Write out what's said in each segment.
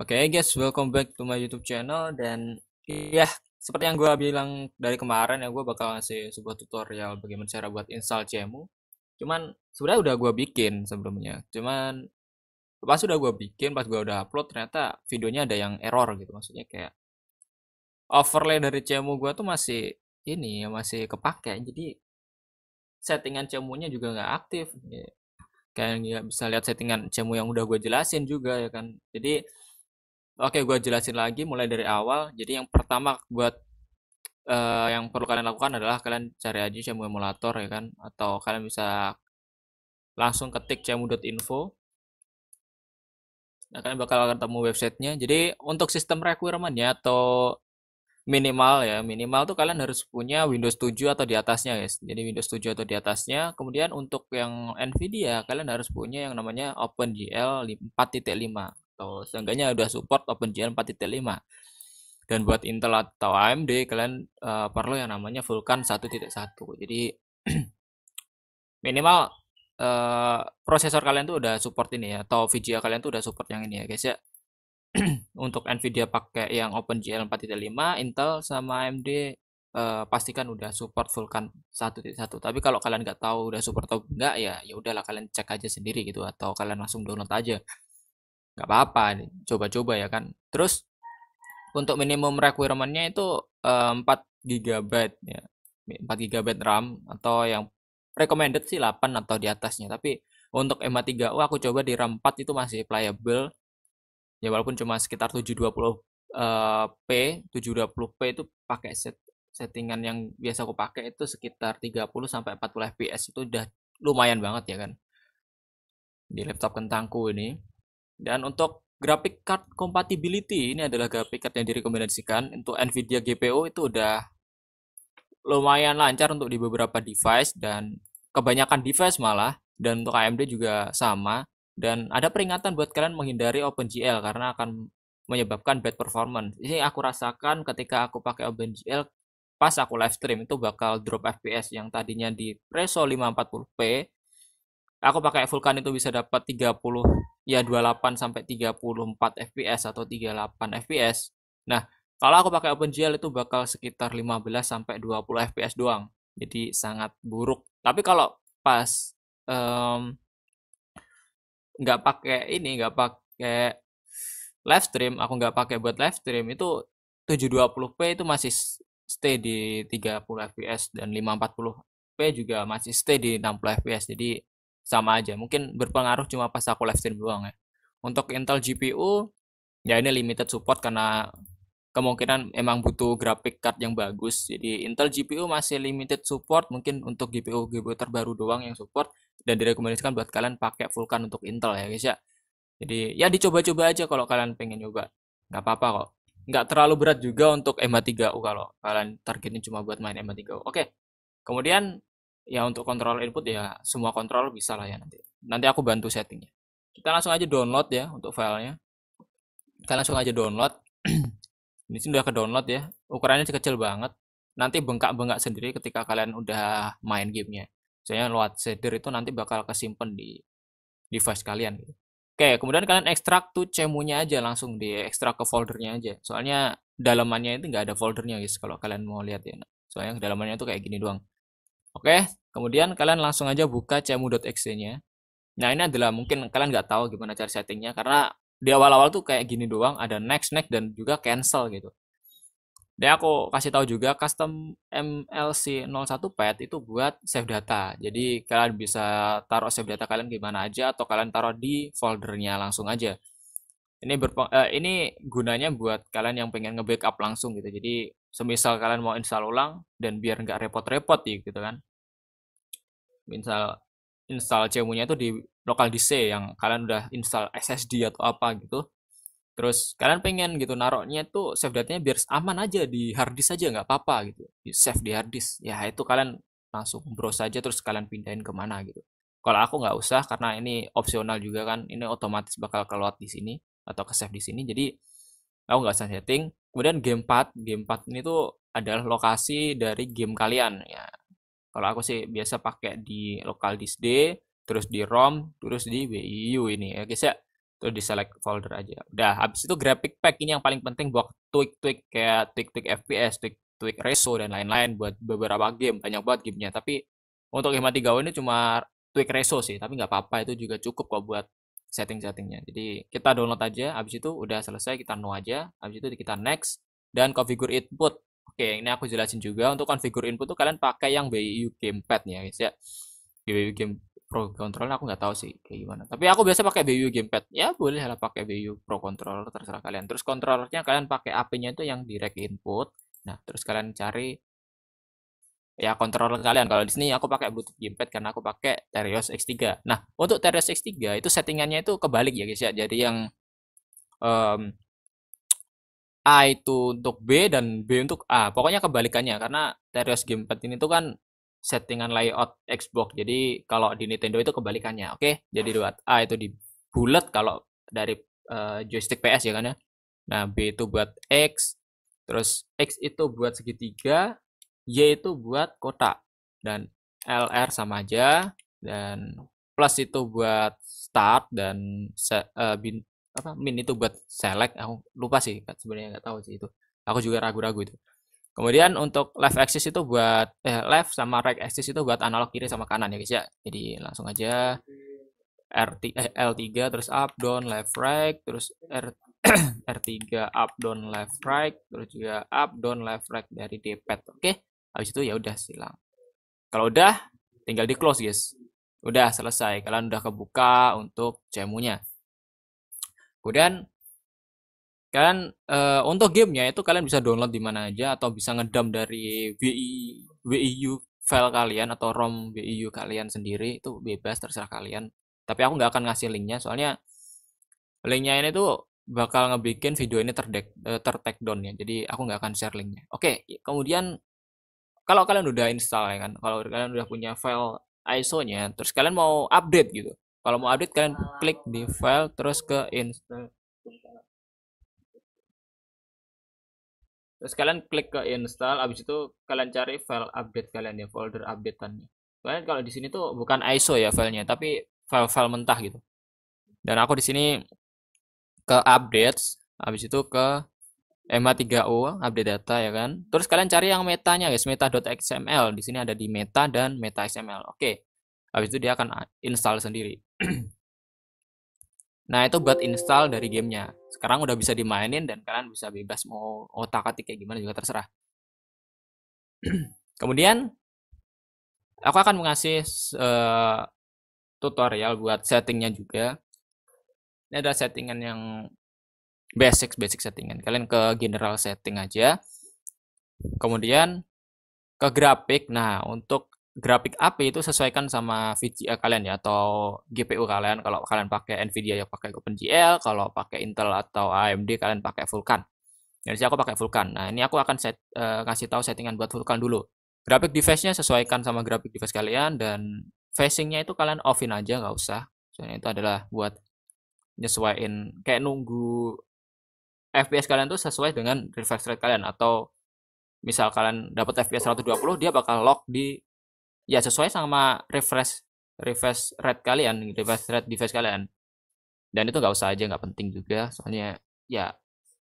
Oke okay, guys, welcome back to my YouTube channel dan ya seperti yang gue bilang dari kemarin ya gue bakal ngasih sebuah tutorial bagaimana cara buat install CMU. Cuman sebenarnya udah gue bikin sebelumnya. Cuman pas udah gue bikin, pas gue udah upload ternyata videonya ada yang error gitu. Maksudnya kayak overlay dari CMU gue tuh masih ini ya masih kepake. Jadi settingan cmu nya juga nggak aktif kayak nggak bisa lihat settingan CMU yang udah gue jelasin juga ya kan jadi Oke, gue jelasin lagi mulai dari awal. Jadi yang pertama buat uh, yang perlu kalian lakukan adalah kalian cari aja Cemu emulator ya kan, atau kalian bisa langsung ketik cemu.info. Nah, kalian bakal ketemu websitenya. Jadi untuk sistem requirementnya ya, atau minimal ya, minimal tuh kalian harus punya Windows 7 atau di atasnya guys. Jadi Windows 7 atau di atasnya. Kemudian untuk yang Nvidia kalian harus punya yang namanya OpenGL 4.5 atau gitu. seenggaknya udah support OpenGL 4.5 dan buat Intel atau AMD kalian uh, perlu yang namanya Vulkan 1.1 jadi minimal uh, prosesor kalian tuh udah support ini ya atau VGA kalian tuh udah support yang ini ya guys ya untuk Nvidia pakai yang OpenGL 4.5 Intel sama AMD uh, eh, pastikan udah support Vulkan 1.1 tapi kalau kalian nggak tahu udah support atau enggak ya ya udahlah kalian cek aja sendiri gitu atau kalian langsung download aja nggak apa-apa coba-coba ya kan terus untuk minimum requirementnya itu eh, empat 4 GB ya 4 GB RAM atau yang recommended sih 8 atau di atasnya tapi untuk m 3 u aku coba di RAM 4 itu masih playable ya walaupun cuma sekitar 720 eh, P 720p itu pakai set settingan yang biasa aku pakai itu sekitar 30 sampai 40 fps itu udah lumayan banget ya kan di laptop kentangku ini dan untuk graphic card compatibility ini adalah graphic card yang direkomendasikan untuk Nvidia GPU itu udah lumayan lancar untuk di beberapa device dan kebanyakan device malah dan untuk AMD juga sama dan ada peringatan buat kalian menghindari OpenGL karena akan menyebabkan bad performance. Ini aku rasakan ketika aku pakai OpenGL pas aku live stream itu bakal drop FPS yang tadinya di preso 540p aku pakai Vulkan itu bisa dapat 30 ya 28 sampai 34 fps atau 38 fps. Nah, kalau aku pakai OpenGL itu bakal sekitar 15 sampai 20 fps doang. Jadi sangat buruk. Tapi kalau pas um, nggak pakai ini, nggak pakai live stream, aku nggak pakai buat live stream itu 720p itu masih stay di 30 fps dan 540p juga masih stay di 60 fps. Jadi sama aja mungkin berpengaruh cuma pas aku live stream doang ya untuk Intel GPU ya ini limited support karena kemungkinan emang butuh graphic card yang bagus jadi Intel GPU masih limited support mungkin untuk GPU GPU terbaru doang yang support dan direkomendasikan buat kalian pakai Vulkan untuk Intel ya guys ya jadi ya dicoba-coba aja kalau kalian pengen nyoba nggak apa-apa kok nggak terlalu berat juga untuk MA3U kalau kalian targetnya cuma buat main MA3U oke kemudian ya untuk kontrol input ya semua kontrol bisa lah ya nanti nanti aku bantu settingnya kita langsung aja download ya untuk filenya kita langsung aja download ini sudah ke download ya ukurannya kecil banget nanti bengkak-bengkak sendiri ketika kalian udah main gamenya misalnya load shader itu nanti bakal kesimpan di device kalian gitu. Oke, kemudian kalian ekstrak tuh cemunya aja langsung di ekstrak ke foldernya aja. Soalnya dalamannya itu nggak ada foldernya guys kalau kalian mau lihat ya. Soalnya dalamannya itu kayak gini doang. Oke, kemudian kalian langsung aja buka cmu.exe-nya. Nah, ini adalah mungkin kalian nggak tahu gimana cara settingnya karena di awal-awal tuh kayak gini doang, ada next, next, dan juga cancel gitu. Dan aku kasih tahu juga custom MLC01 pet itu buat save data. Jadi kalian bisa taruh save data kalian gimana aja atau kalian taruh di foldernya langsung aja ini berpeng eh, ini gunanya buat kalian yang pengen nge-backup langsung gitu. Jadi semisal kalian mau install ulang dan biar nggak repot-repot gitu kan. Misal install CMU-nya itu di lokal DC yang kalian udah install SSD atau apa gitu. Terus kalian pengen gitu naroknya tuh save datanya biar aman aja di hard disk aja nggak apa-apa gitu. Di save di hard disk. Ya itu kalian langsung browse aja terus kalian pindahin kemana gitu. Kalau aku nggak usah karena ini opsional juga kan, ini otomatis bakal keluar di sini atau ke save di sini jadi aku nggak usah setting kemudian game part game part ini tuh adalah lokasi dari game kalian ya kalau aku sih biasa pakai di lokal disk D terus di ROM terus di WIU ini ya guys ya terus di select folder aja udah habis itu graphic pack ini yang paling penting buat tweak tweak kayak tweak tweak FPS tweak tweak ratio dan lain-lain buat beberapa game banyak banget gamenya tapi untuk Hema 3 ini cuma tweak ratio sih tapi nggak apa-apa itu juga cukup kok buat setting-settingnya. Jadi kita download aja, habis itu udah selesai kita no aja, habis itu kita next dan configure input. Oke, ini aku jelasin juga untuk configure input tuh kalian pakai yang BIU Gamepad ya guys ya. BIU Game Pro Controller aku nggak tahu sih kayak gimana. Tapi aku biasa pakai BIU Gamepad. Ya boleh lah pakai BIU Pro Controller terserah kalian. Terus controllernya kalian pakai AP-nya itu yang direct input. Nah, terus kalian cari ya kontrol kalian. Kalau di sini aku pakai Bluetooth gamepad karena aku pakai Terios X3. Nah, untuk Terios X3 itu settingannya itu kebalik ya guys ya. Jadi yang um, A itu untuk B dan B untuk A. Pokoknya kebalikannya karena Terios gamepad ini tuh kan settingan layout Xbox. Jadi kalau di Nintendo itu kebalikannya, oke? Okay? Jadi buat A itu di bulat kalau dari uh, joystick PS ya kan ya. Nah, B itu buat X, terus X itu buat segitiga, Y itu buat kotak dan LR sama aja dan plus itu buat start dan uh, bin, apa min itu buat select aku lupa sih sebenarnya nggak tahu sih itu aku juga ragu-ragu itu kemudian untuk left axis itu buat eh, left sama right axis itu buat analog kiri sama kanan ya guys ya jadi langsung aja RT eh, L3 terus up down left right terus R R3 up down left right terus juga up down left right dari D-pad oke okay? habis itu ya udah silang kalau udah tinggal di close guys udah selesai kalian udah kebuka untuk jamunya kemudian kan e, untuk gamenya itu kalian bisa download di mana aja atau bisa ngedam dari WI, WIU file kalian atau ROM WIU kalian sendiri itu bebas terserah kalian tapi aku nggak akan ngasih linknya soalnya linknya ini tuh bakal ngebikin video ini terdek ter eh, ter down ya jadi aku nggak akan share linknya oke kemudian kalau kalian udah install ya kan kalau kalian udah punya file ISO-nya terus kalian mau update gitu kalau mau update kalian klik di file terus ke install terus kalian klik ke install abis itu kalian cari file update kalian ya folder updateannya kalian kalau di sini tuh bukan ISO ya filenya tapi file-file mentah gitu dan aku di sini ke updates abis itu ke EMA 3O, update data ya kan. Terus kalian cari yang metanya guys, meta.xml. Di sini ada di meta dan meta XML. Oke. Habis itu dia akan ah, install sendiri. nah, itu buat install dari gamenya. Sekarang udah bisa dimainin dan kalian bisa bebas mau otak-atik kayak gimana juga terserah. Kemudian aku akan mengasih uh, tutorial buat settingnya juga. Ini ada settingan yang basic basic settingan kalian ke general setting aja kemudian ke grafik nah untuk grafik API itu sesuaikan sama VGA kalian ya atau GPU kalian kalau kalian pakai Nvidia ya pakai OpenGL kalau pakai Intel atau AMD kalian pakai Vulkan jadi aku pakai Vulkan nah ini aku akan set, uh, eh, kasih tahu settingan buat Vulkan dulu grafik device-nya sesuaikan sama grafik device kalian dan facing-nya itu kalian offin aja nggak usah soalnya itu adalah buat nyesuaiin kayak nunggu FPS kalian tuh sesuai dengan refresh rate kalian atau misal kalian dapat FPS 120 dia bakal lock di ya sesuai sama refresh refresh rate kalian refresh rate device kalian dan itu nggak usah aja nggak penting juga soalnya ya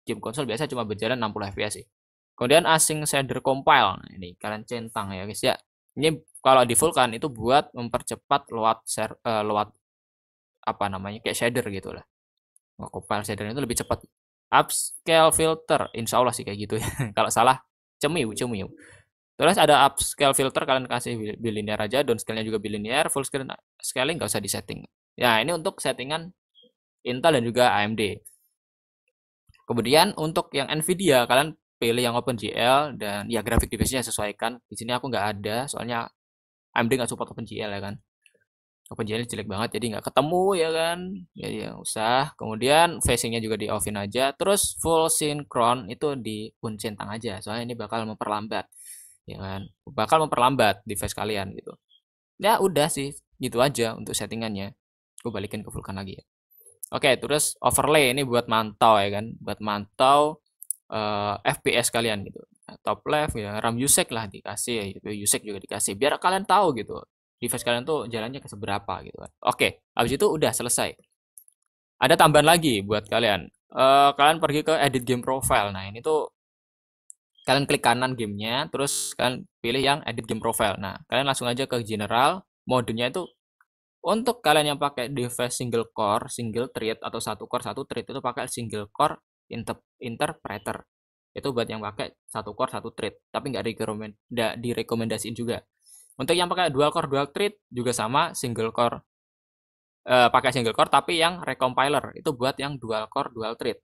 game konsol biasa cuma berjalan 60 fps sih kemudian asing shader compile nah ini kalian centang ya guys ya ini kalau di kan itu buat mempercepat lewat share, uh, lewat apa namanya kayak shader gitu lah. Nah, compile shader itu lebih cepat upscale filter insya Allah sih kayak gitu ya kalau salah cemiu cemiu terus ada upscale filter kalian kasih bilinear aja downscale-nya juga bilinear full screen uh, scaling nggak usah disetting ya ini untuk settingan Intel dan juga AMD kemudian untuk yang Nvidia kalian pilih yang OpenGL dan ya grafik device-nya sesuaikan di sini aku nggak ada soalnya AMD nggak support OpenGL ya kan kepenciannya jelek banget jadi nggak ketemu ya kan jadi ya usah kemudian facingnya juga di offin aja terus full synchron itu di centang aja soalnya ini bakal memperlambat ya kan bakal memperlambat di face kalian gitu ya udah sih gitu aja untuk settingannya gue balikin ke vulkan lagi ya oke terus overlay ini buat mantau ya kan buat mantau uh, eh, fps kalian gitu top left ya kan? ram usek lah dikasih ya usek juga dikasih biar kalian tahu gitu device kalian tuh jalannya ke seberapa gitu kan. Oke, habis itu udah selesai. Ada tambahan lagi buat kalian. E, kalian pergi ke edit game profile. Nah, ini tuh kalian klik kanan gamenya, terus kalian pilih yang edit game profile. Nah, kalian langsung aja ke general, modenya itu untuk kalian yang pakai device single core, single thread atau satu core satu thread itu pakai single core inter interpreter. Itu buat yang pakai satu core satu thread, tapi nggak direkomend direkomendasiin juga untuk yang pakai dual core dual thread juga sama single core uh, pakai single core tapi yang recompiler itu buat yang dual core dual thread.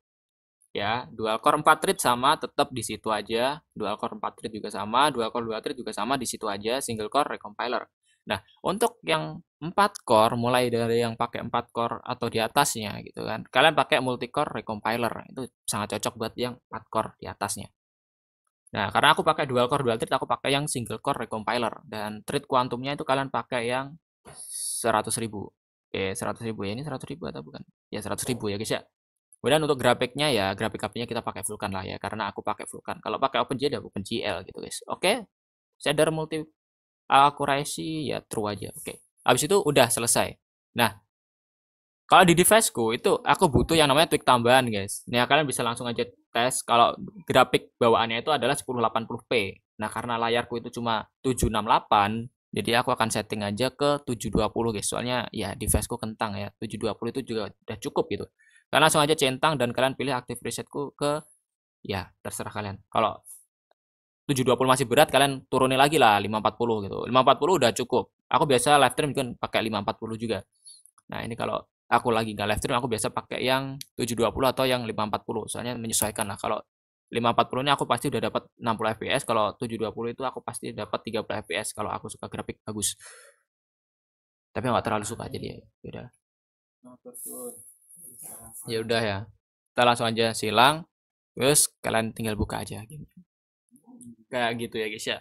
Ya, dual core 4 thread sama tetap di situ aja, dual core 4 thread juga sama, dual core dual thread juga sama di situ aja single core recompiler. Nah, untuk yang 4 core mulai dari yang pakai 4 core atau di atasnya gitu kan. Kalian pakai multi core recompiler itu sangat cocok buat yang 4 core di atasnya. Nah, karena aku pakai dual core dual thread, aku pakai yang single core recompiler dan thread kuantumnya itu kalian pakai yang 100.000. Oke, 100.000 ya ini 100.000 atau bukan? Ya 100.000 ya guys ya. Kemudian untuk grafiknya ya, grafik hp kita pakai Vulkan lah ya karena aku pakai Vulkan. Kalau pakai OpenGL ya OpenGL gitu guys. Oke. Shader multi akurasi ya true aja. Oke. Habis itu udah selesai. Nah, kalau di deviceku itu aku butuh yang namanya tweak tambahan guys. Nih kalian bisa langsung aja tes kalau grafik bawaannya itu adalah 1080p. Nah, karena layarku itu cuma 768, jadi aku akan setting aja ke 720 guys. Soalnya ya device-ku kentang ya. 720 itu juga udah cukup gitu. Kalian langsung aja centang dan kalian pilih active resetku ke ya terserah kalian. Kalau 720 masih berat kalian turunin lagi lah 540 gitu. 540 udah cukup. Aku biasa live stream juga pakai 540 juga. Nah, ini kalau aku lagi nggak live stream aku biasa pakai yang 720 atau yang 540 soalnya menyesuaikan lah kalau 540 ini aku pasti udah dapat 60 fps kalau 720 itu aku pasti dapat 30 fps kalau aku suka grafik bagus tapi nggak terlalu suka jadi ya udah oh, ya udah ya kita langsung aja silang terus kalian tinggal buka aja game kayak gitu ya guys ya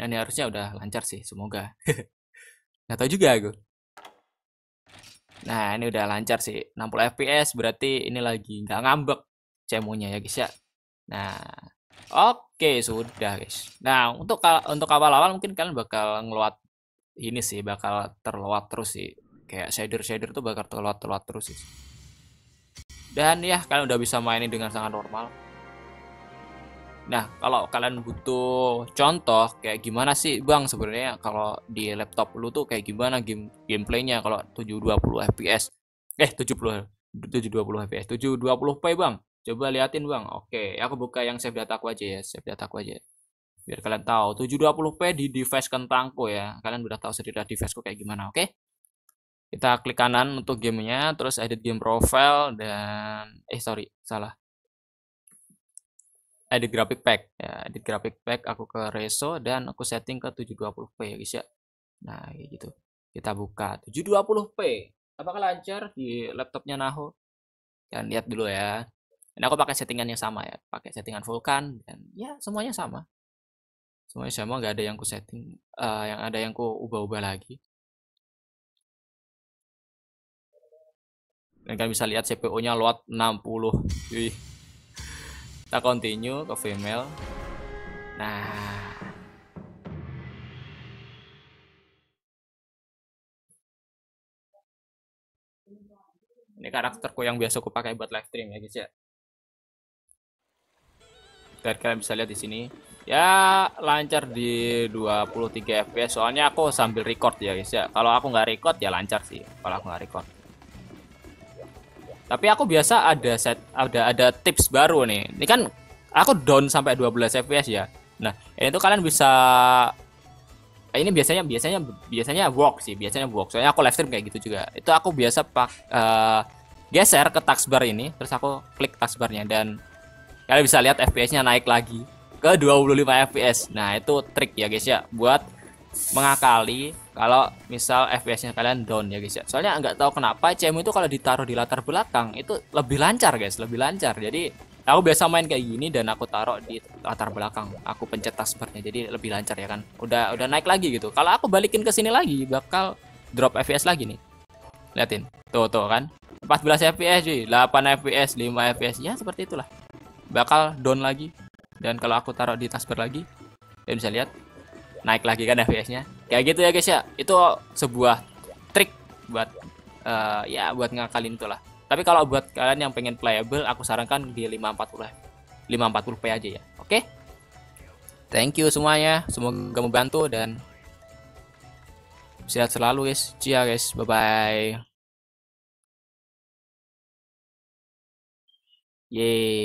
ini harusnya udah lancar sih semoga nggak tahu juga aku Nah, ini udah lancar sih. 60 fps berarti ini lagi nggak ngambek cemunya ya guys ya. Nah, oke okay, sudah guys. Nah, untuk untuk awal-awal mungkin kalian bakal ngeluat ini sih bakal terluat terus sih. Kayak shader-shader tuh bakal terluat-terluat terus sih. Dan ya, kalian udah bisa mainin dengan sangat normal. Nah, kalau kalian butuh contoh kayak gimana sih Bang sebenarnya kalau di laptop lu tuh kayak gimana game gameplaynya kalau 720 fps. Eh, 70 720 fps, 720p Bang. Coba liatin Bang. Oke, aku buka yang save data aku aja ya, save data aku aja. Biar kalian tahu 720p di device kentangku ya. Kalian udah tahu sendiri deviceku kayak gimana, oke? Kita klik kanan untuk gamenya, terus edit game profile dan eh sorry, salah edit graphic pack ya edit graphic pack aku ke reso dan aku setting ke 720p ya guys ya nah gitu kita buka 720p apakah lancar di laptopnya Naho dan lihat dulu ya dan aku pakai settingan yang sama ya pakai settingan Vulkan dan ya semuanya sama semuanya sama nggak ada yang ku setting uh, yang ada yang ku ubah-ubah lagi dan kalian bisa lihat CPU-nya load 60 Wih kita continue ke female nah ini karakterku yang biasa aku pakai buat live stream ya guys ya dan kalian bisa lihat di sini ya lancar di 23 fps soalnya aku sambil record ya guys ya kalau aku nggak record ya lancar sih kalau aku nggak record tapi aku biasa ada set ada ada tips baru nih. Ini kan aku down sampai 12 fps ya. Nah, itu kalian bisa ini biasanya biasanya biasanya work sih, biasanya work. Soalnya aku live stream kayak gitu juga. Itu aku biasa pak uh, geser ke taskbar ini, terus aku klik taskbarnya dan kalian bisa lihat FPS-nya naik lagi ke 25 fps. Nah, itu trik ya guys ya buat mengakali kalau misal FPS-nya kalian down ya guys ya. Soalnya nggak tahu kenapa CM itu kalau ditaruh di latar belakang itu lebih lancar guys, lebih lancar. Jadi aku biasa main kayak gini dan aku taruh di latar belakang. Aku pencet taskbarnya jadi lebih lancar ya kan. Udah udah naik lagi gitu. Kalau aku balikin ke sini lagi bakal drop FPS lagi nih. Liatin. Tuh tuh kan. 14 FPS cuy, 8 FPS, 5 FPS ya seperti itulah. Bakal down lagi. Dan kalau aku taruh di taskbar lagi, kalian bisa lihat naik lagi kan FPS-nya kayak gitu ya guys ya itu sebuah trik buat uh, ya buat ngakalin itulah tapi kalau buat kalian yang pengen playable aku sarankan di 540 540p aja ya oke okay? thank you semuanya semoga membantu dan sehat selalu guys cia guys bye bye Yeay.